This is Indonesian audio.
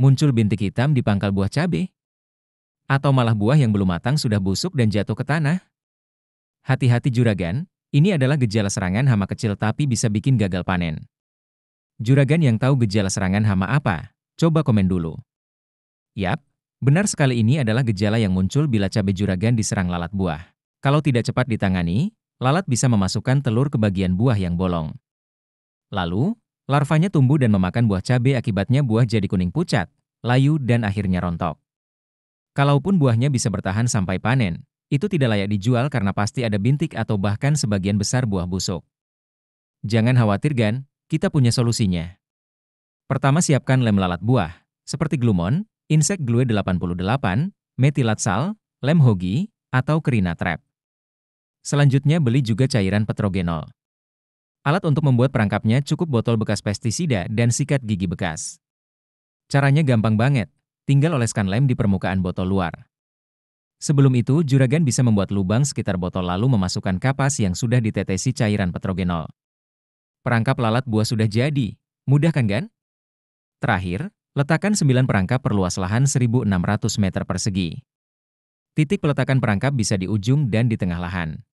muncul bintik hitam di pangkal buah cabai? Atau malah buah yang belum matang sudah busuk dan jatuh ke tanah? Hati-hati juragan, ini adalah gejala serangan hama kecil tapi bisa bikin gagal panen. Juragan yang tahu gejala serangan hama apa? Coba komen dulu. Yap, benar sekali ini adalah gejala yang muncul bila cabai juragan diserang lalat buah. Kalau tidak cepat ditangani, lalat bisa memasukkan telur ke bagian buah yang bolong. Lalu, Larvanya tumbuh dan memakan buah cabai akibatnya buah jadi kuning pucat, layu dan akhirnya rontok. Kalaupun buahnya bisa bertahan sampai panen, itu tidak layak dijual karena pasti ada bintik atau bahkan sebagian besar buah busuk. Jangan khawatir Gan, kita punya solusinya. Pertama siapkan lem lalat buah, seperti glumon, insek glue 88, metilatsal, lem hogi, atau kerina trap. Selanjutnya beli juga cairan petrogenol. Alat untuk membuat perangkapnya cukup botol bekas pestisida dan sikat gigi bekas. Caranya gampang banget, tinggal oleskan lem di permukaan botol luar. Sebelum itu, juragan bisa membuat lubang sekitar botol lalu memasukkan kapas yang sudah ditetesi cairan petrogenol. Perangkap lalat buah sudah jadi. Mudah kan, kan? Terakhir, letakkan 9 perangkap perluas lahan 1.600 meter persegi. Titik peletakan perangkap bisa di ujung dan di tengah lahan.